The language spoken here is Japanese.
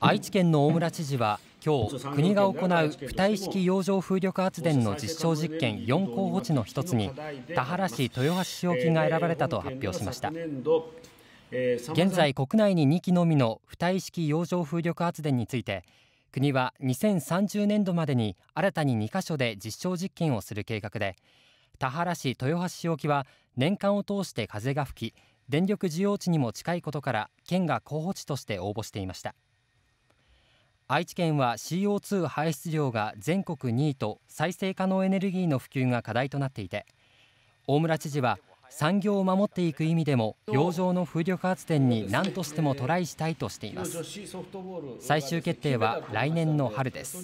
愛知県の大村知事は今日国が行う付帯式洋上風力発電の実証実験4候補地の1つに田原市豊橋市沖が選ばれたと発表しました現在国内に2基のみの付帯式洋上風力発電について国は2030年度までに新たに2カ所で実証実験をする計画で田原市豊橋市沖は年間を通して風が吹き電力需要地にも近いことから県が候補地として応募していました愛知県は CO2 排出量が全国2位と再生可能エネルギーの普及が課題となっていて大村知事は産業を守っていく意味でも洋上の風力発電に何としてもトライしたいとしています最終決定は来年の春です